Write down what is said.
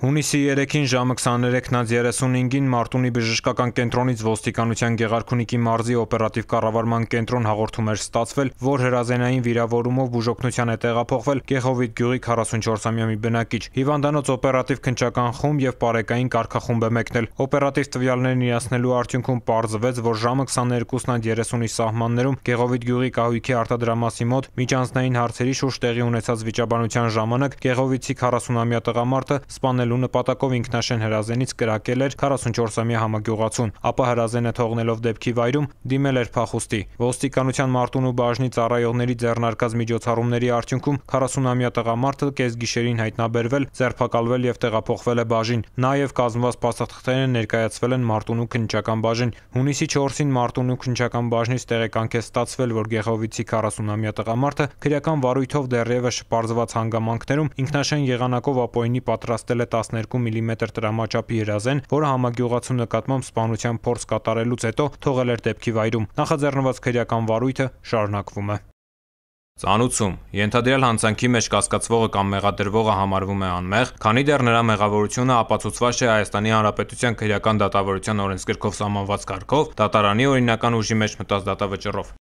Հունիսի 3-ին ժամը 23:35-ին Մարտունի բժշկական կենտրոնից ոստիկանության Գեղարքունիքի մարզի օպերատիվ կառավարման կենտրոն հաղորդում էր ստացվել, որ հրազենային վիրավորումով բուժօգնության է տեղափոխվել Գեհովիտ գյուղի 44-ամյա մի բնակիչ։ Հիվանդանոց օպերատիվ քննչական խումբ եւ պարեկային կարգախումբ է մեկնել։ Օպերատիվ տվյալներն իրացնելու արդյունքում պարզվեց, որ ժամը 22:30-ի սահմաններում Գեհովիտ գյուղի կահույքի արտադրամասի մոտ միջանձնային հարցերի շուրջ տեղի ունեցած վիճաբանության ժամանակ Գեհովիցի 40-ամյա տղամարդը սպանել ստանալու նպատակով ինքնաշեն հրազենից կրակել էր 44-ամյա համագյուղացուն, ապա հրազենը թողնելով դեպքի վայրում դիմել էր փախուստի։ Ոստիկանության մարտուն ու բաժնի ծառայողների ձեռնարկած միջոցառումների արդյունքում 40-ամյա տղամարդը կեսգիշերին հայտնաբերվել, ձերբակալվել եւ տեղափոխվել է բաժին։ Նաեւ կազմված փաստաթղթերը ներկայացվել են մարտունու քննչական բաժին։ Հունիսի 4-ին մարտունու քննչական բաժնից տեղեկանք է ստացվել, որ Գեղովիցի 40-ամյա տղամարդը քրեական վարույթով դեռևս շպարզված հանգամանքներում ինքնաշեն եղանակով ապօինի պատրաստել է 10 12 մմ տրամաչափի երազեն, որը համագյուղացու նկատմամբ սպանության փորձ կատարելուց հետո թողել էր դեպքի վայրում։ Նախաձեռնված քրեական վարույթը շարունակվում է։ Ծանուցում. Ենթադրյալ հանցանքի մեջ կասկածվողը կամ մեղադրվողը համարվում է անմեղ, քանի դեռ նրա մեղավորությունը ապացուցված չէ Հայաստանի Հանրապետության քրեական դատավարության օրենսգրքով սահմանված կարգով, դատարանի օրինական ուժի մեջ մտած դատավճռով։